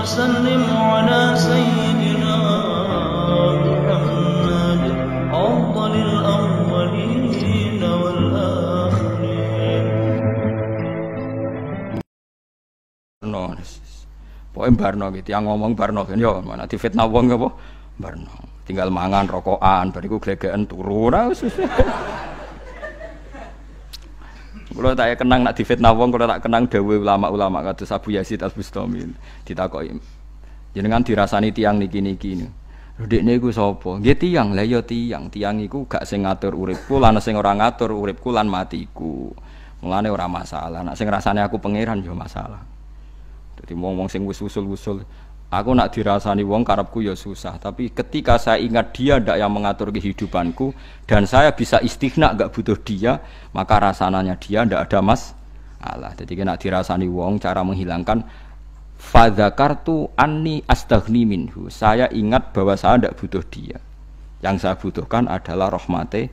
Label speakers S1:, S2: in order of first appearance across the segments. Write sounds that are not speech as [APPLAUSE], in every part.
S1: وسلم على سيدنا محمد أفضل الأولين والآخرين Barno, pokoknya Barno gitu, yang ngomong Barno kan, yo ya, mana di fitnah wong apa? Barno, tinggal mangan rokokan, bariku glegeken turun. nah, kalau tak kenang nak difitnah nawong, kalau tak kenang dawe ulama-ulama kata Abu Yazid Al Bustami ditakoi. Jenengan dirasani tiang niki niki ini. Dek niku sapa? gini tiang, lah iya, tiang. Tiang iku gak sing ngatur uripku lan sing ora ngatur uripku lan matiku. Mulane ora masalah. Nak sing rasane aku pangeran yo masalah. Dadi wong-wong sing wis usul-usul Aku nak dirasani wong karepku ya susah, tapi ketika saya ingat dia ndak yang mengatur kehidupanku dan saya bisa istighna gak butuh dia, maka rasanya dia ndak ada mas. Allah, jadi kena dirasani wong cara menghilangkan fadzakartu anni astaghni minhu. Saya ingat bahwa saya ndak butuh dia. Yang saya butuhkan adalah rahmate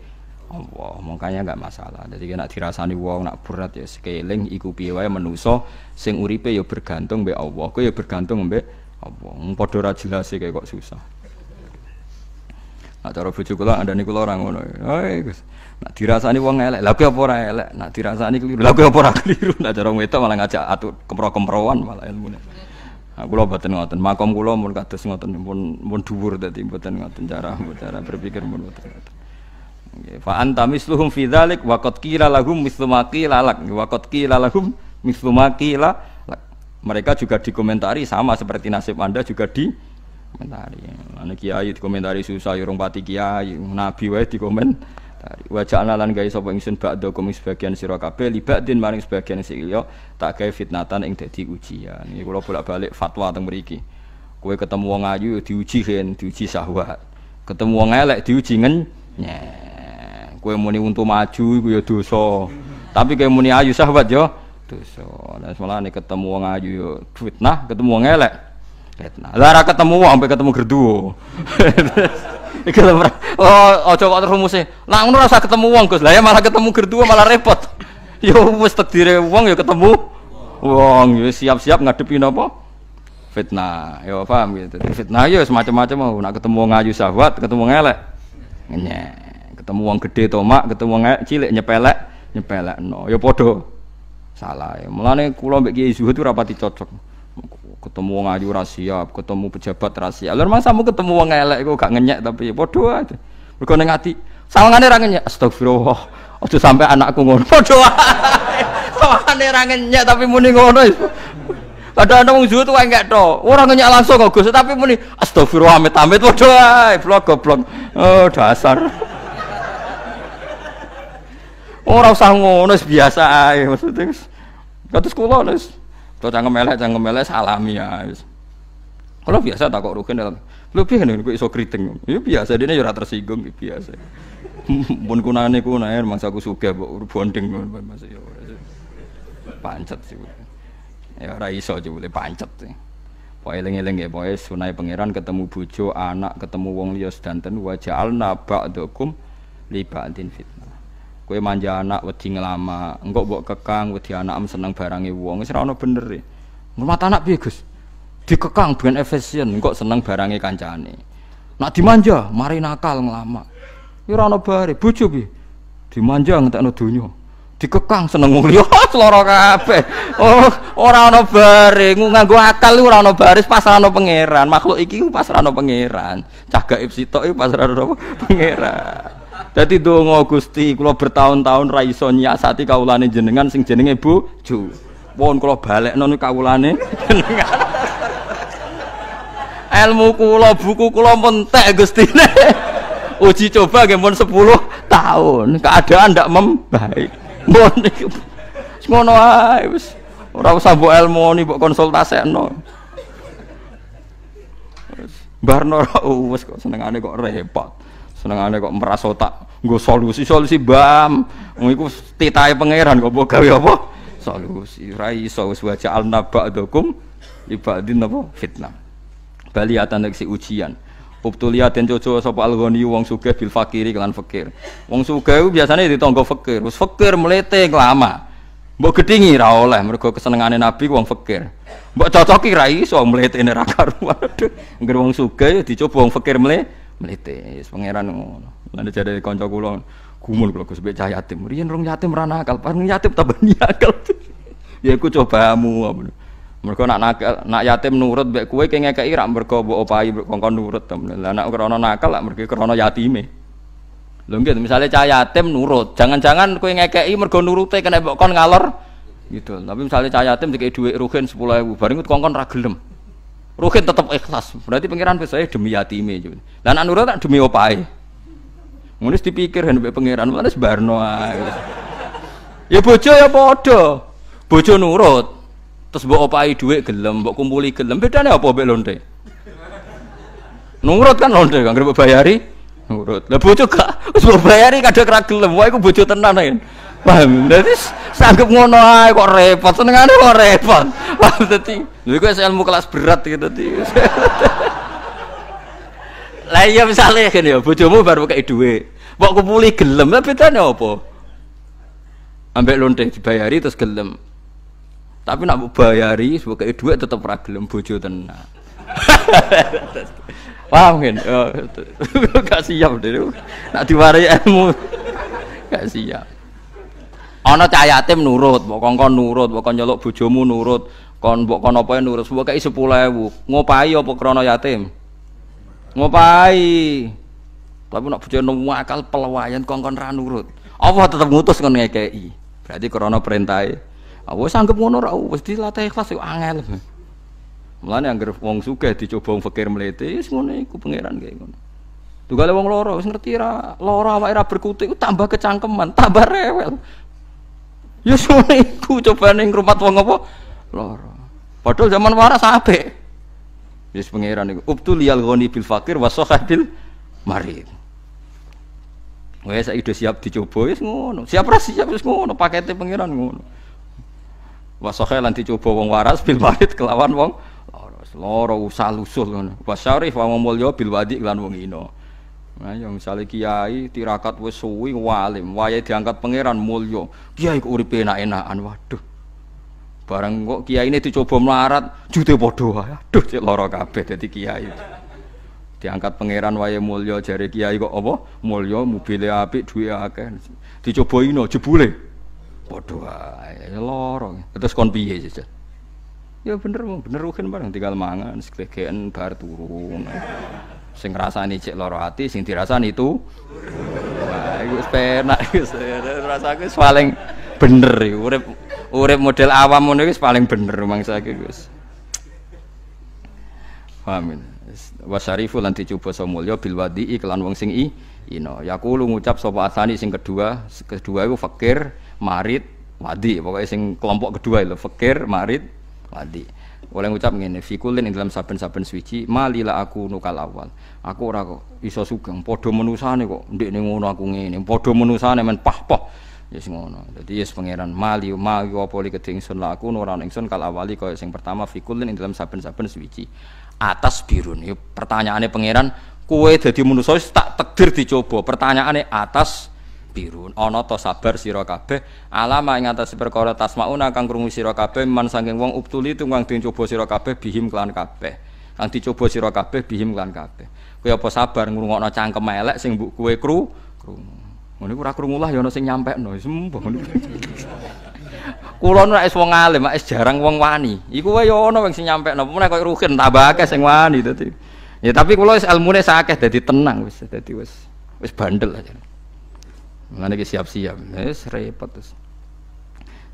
S1: Allah. Makanya nggak masalah. Jadi kena dirasani wong nak berat ya sekeling iku piye wae manusa sing uripe ya bergantung mbek Allah, kok ya bergantung mbek apa padha ora jelas e kok susah Nah, cara bojo kula andane kula ora ngono. Hei, Gus. Nak dirasani wong elek, lha apa ora elek? Nak dirasani keliru, lha apa ora [LAUGHS] keliru? Nak cara wedok malah ngajak atur kempro-kemproan malah ilmune. aku nah, lho boten ngoten. Makom kula mun kados ngoten pun pun dhuwur dadi boten ngoten cara cara berpikir mun boten ngoten. Nggih, fa anta misluhum fi dzalik wa qad qila lahum mislu ma qila lak wa qad qila lahum mislu ma qila mereka juga dikomentari sama seperti nasib anda juga di komentari. Ana kiai dikomentari susah yurung ya pati kiai, nabi wae dikomentari. Wa ja'alna lan gawe sapa ingsun ba'da kum sebagian sira kabeh libadin maring sebagian sing liya tak gawe fitnatan yang dadi ujian. Iki kula bolak-balik fatwa teng mriki. kue ketemu wong ayu diuji kan, diuji syahwat. Ketemu wong elek diuji ngenyek. Kowe muni untuk maju iku ya dosa. Tapi kowe muni ayu syahwat yo ya dosa. Lah nih ketemu wong ayu yo fitnah, ketemu wong elek fitnah. Lah ora ketemu wong sampai ketemu gerdu. [LAUGHS] Iku lho oh aja kok terus rumuse. Lah ngono ora ketemu wong Gus. Lah ya malah ketemu gerdu malah repot. [LAUGHS] Yo wis takdire wong yo ketemu wong yo siap-siap ngadepi napa? Fitnah. Yo paham gitu. Fitnah yo semacam-macam mau nak ketemu wong ayu sahwat, ketemu wong elek. Ketemu wong gede tomak, ketemu wong cilik nyepelek, nyepelek no. Yo podo salah. Ya. Mulane kula mbek Kiai Zuhud rapati cocok. Ketemu wong ayu ra ketemu pejabat rahasia, siap. Lha mu ketemu wong elek iku gak ngenyek tapi ya padha aja. Mergo ning ati sawangane ra ngenyek. Astagfirullah. Aja sampe anakku ngono. [LAUGHS] Padha ae. Sawangane ra ngenyek tapi muni ngono. Padahal ana wong zuhud wae enggak to. Ora ngenyek langsung kok Gus, tapi muni astagfirullah amit-amit padha ae blok goblok. Oh dasar. Oh, orang usah ngono biasa ae maksudnya wis. Kados ya kula wis to cangkem elek cangkem elek salami ya wis. Kalau biasa tak kok rugi dalam. Lu piye ngene kok iso kriting. Ya biasa dene ya ora tersinggung ya biasa. [LAUGHS] Mun kunane kunae masa aku sugih kok bonding Mas ya. Pancet sih. Ya ora iso jebule pancet sih. Pokoke eling lengi ya, sunai pangeran ketemu bujo, anak, ketemu wong lios sedanten wa ja'alna dokum li ba'din fitnah. Kue manja anak wedi ngelama, engkau buat kekang wedi anak am seneng barangnya uang. Wis rano bener e. Ngurmat anak piye, Dikekang ben efisien, engkau seneng barangnya kancane. Nak dimanja, mari nakal ngelama. Ya ora ono bare, bojo piye? Dimanja ngentekno donya. dikekang seneng wong liya [LAUGHS] seloro Oh, orang ana bare, nganggo akal orang ana baris rano pangeran. Makhluk iki rano pangeran. Cah gaib pas rano pangeran. Jadi donga Gusti kalau bertahun-tahun raisonya, saat nyiasati kawulane jenengan sing jenenge bojo. Wong kalau balik noni kawulane jenengan. Ilmu [LAUGHS] kulo, buku kulo mentek Gusti. [LAUGHS] Uji coba nggih sepuluh tahun. Keadaan ndak membaik. Mohon [LAUGHS] semua ngono ae wis. usah bu ilmu ni konsultasi no. Barno oh, wis kok senengane kok repot. senengane kok merasa tak Gue solusi solusi bam wong titai pangeran gue buka ya apa solusi ra iso wis waja al naba'dukum ibadin apa fitnah baliatan si ujian Ubtulia dan coco sapa algoni wong suge bil fakiri kelan fakir. Wong suge, itu biasanya ditonggo fakir. terus fakir melete lama. Mbok gedhingi ra oleh mergo kesenengane Nabi wong fakir. Mbok cocoki ra iso melete neraka. karuan. [LAUGHS] Aduh, wong sugih ya dicoba wong fakir melete melete. Wis pangeran ngono. Mana jadi konco kulo gumul kulo gus becah yatim. Rian rong yatim rana akal, pan yatim tak [LAUGHS] akal. ya aku mu, Mereka nak nakal, nak yatim nurut be kue ke ngekei rak mereka opai kongkong nurut temen. Lah nak kerono nakal lah mereka kerono yatime. Lho gitu, misalnya cah yatim nurut, jangan-jangan kue ngekei mergo nurute kena bek bokon ngalor gitu. Tapi misalnya cah yatim dikei duit ruhin sepuluh ribu, baru itu kongkon ragelem. Ruhin tetap ikhlas, berarti pengiran saya eh, demi yatime. Lah nak nurut tak demi opai. Munis dipikir hendak kan, mbek pangeran malah sebarno ae. Ya bojo ya podo, Bojo nurut. Terus bokopai i duit gelem, bawa kumpuli gelem. nih apa mbek lonte? Nurut kan londe, kan mbok bayari. Nurut. Lah bojo kak, terus bawa bayari kadang kerak gelem. Wah aku bojo tenan kan. Paham? Jadi sanggup ngono ae kok repot. aja kok repot. Paham tadi, jadi iku ilmu kelas berat gitu tadi. [LAUGHS] Lah iya misale ngene ya, bojomu baru kei dhuwit. Mbok kupuli gelem, tapi tanya apa? Ambek lonteh dibayari terus gelem. Tapi nak mbok bayari sebagai dhuwit tetep ra gelem bojo tenan. [LAUGHS] Paham kan? [LAUGHS] Gak siap dulu. Nak diwari ilmu. [LAUGHS] Gak siap. Ana cah yatim nurut, mbok kon nurut, mbok nyeluk bojomu nurut, kon mbok kon apa e nurut, mbok kei 10000. Ngopahi apa krana yatim? ngopai tapi nak bocah nemu akal pelawayan kongkon ra nurut Allah tetap ngutus kon ngekei berarti karena perintai aku sanggup ngono ra wis dilatih ikhlas yo angel Mulane anggere wong sugih dicoba wong fakir mlete ya wis ngono iku pangeran kaya ngono Tugale wong loro wis ngerti ra loro awake ra berkutik tambah kecangkeman tambah rewel Ya sore iku cobane rumah wong apa loro padahal zaman waras apik Yesus pangeran itu. Ubtul liyal goni bil fakir wa sahabil marid. Wes saya sudah siap dicoba wis ngono. Siap ora siap wis ngono pakete pangeran ngono. Wa sahah lan wong waras bil marid kelawan wong loro usah lusul ngono. Wa syarif wa mulya bil wadi lan wong ino. Nah, yang misalnya kiai tirakat wes suwi walim, waya diangkat pangeran mulyo Kiai kok uripe enak-enakan. Waduh. Barang kok kiai ini dicoba melarat, jute podo Aduh cek loro kabeh dadi kiai. Diangkat pangeran wae Mulyo jari kiai kok apa? Mulya, mobile apik, duwe akeh. Dicoba ino jebule. Bodoh, ae loro. Terus kon piye jajal? Ya bener, bener rugen barang tinggal mangan, sekelegen bar turu. Sing ngrasani cek loro hati, sing dirasani itu. Wah, iku penak iku. Rasaku paling bener iku urip urip model awam ngono wis paling bener mangsa iki ya? wis. Paham Wasarifu lan dicoba somulya bil wadi iklan wong sing i ino. ya Yaqulu ngucap sapa asani sing kedua, kedua iku fakir, marit wadi. Pokoke sing kelompok kedua lho, fakir, marit wadi. oleh ngucap ngene fikulin ing dalam saben-saben suci malila aku nukal awal aku ora kok iso sugeng padha menusane kok ndekne ngono aku ngene padha menusane men pah-pah ya yes, ngono jadi yes ya, pangeran mali mali apa li kedhe laku ora ana ingsun kal awali kau yang pertama fikulin ing dalam saben-saben sebiji atas birun ya pertanyaane pangeran kue jadi manusa tak takdir dicoba Pertanyaannya atas birun Ono to sabar sira kabeh alama ing atas perkara tasmauna kang krungu sira kabeh man saking wong ubtuli tungkang dicoba sira kabeh bihim kelan kabe. kang dicoba sira kabeh bihim kelan kabeh Kue apa sabar ngrungokno cangkem elek sing bu kue kru kru. Ngono iku ora krungu lah ya ana sing nyampekno ya sembuh. Kula nek wis wong alim, wis jarang wong wani. Iku wae ya ana sing nyampekno. Mulane koyo rukin tambah akeh sing wani dadi. Ya tapi kula wis ilmune sakeh dadi tenang wis dadi wis wis bandel aja. Mulane iki siap-siap. Wis repot wis.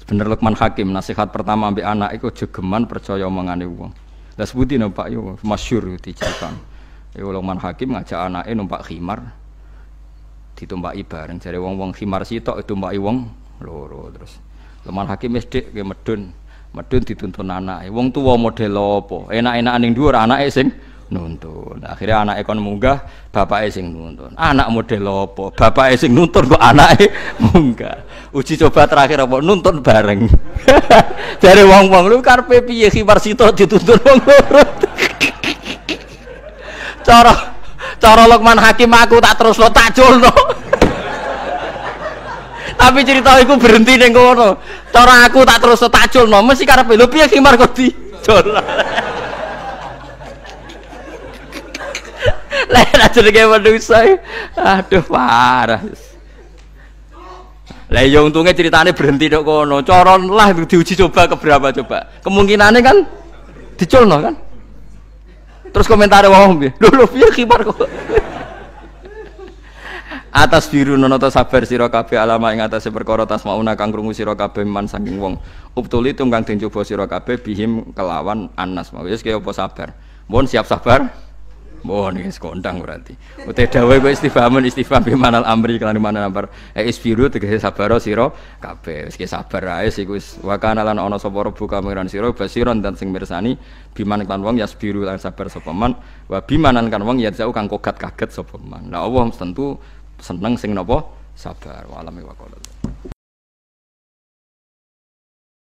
S1: Bener Lukman Hakim nasihat pertama ambek anak iku jegeman percaya omongane wong. Lah sebutin Pak yo masyhur diceritakan. Yo Lukman Hakim ngajak anake numpak khimar ditumpaki bareng jare wong-wong khimar sitok ditumpaki wong loro terus Leman Hakim wis dik medun medun dituntun anake wong tuwa model apa enak enak ning dhuwur anake sing nuntun akhirnya anak ekon munggah bapak sing nuntun anak model apa bapak sing nuntun kok anake munggah uji coba terakhir apa nuntun bareng dari [LAUGHS] wong-wong lu karepe piye kibar sito dituntun wong [LAUGHS] cara cara Lukman Hakim aku tak terus lo tak culno tapi cerita aku berhenti ning kono cara aku tak terus lo tak culno mesti karena lho piye kimar kok di lah lah jenenge manusia aduh parah lah yang untungnya ceritanya berhenti dok kono coron lah diuji coba keberapa coba kemungkinannya kan diculno kan Terus komentare wong piye? dulu [LAUGHS] lho piye kibar kok. atas biru nonoto sabar sira kabeh alama ing atase perkara tasmauna kang krungu sira kabeh man saking wong uptuli tunggang den coba sira kabeh bihim kelawan anas mau wis apa sabar mohon siap sabar Mohon guys kondang berarti. Utai oh, dawe gue istifhamun istifham bimanal amri di mana nambar. Eh isbiru tegese sabaro siro kape. Meski sabar aja sih gus. Wakana lan ono soporo buka mengiran siro basiron dan sing mirsani biman kelan wong ya dan lan sabar sopeman. Wa bimanan kan wong ya jauh kang kogat kaget sopeman. Nah Allah tentu seneng sing nopo sabar. Walami wakolat.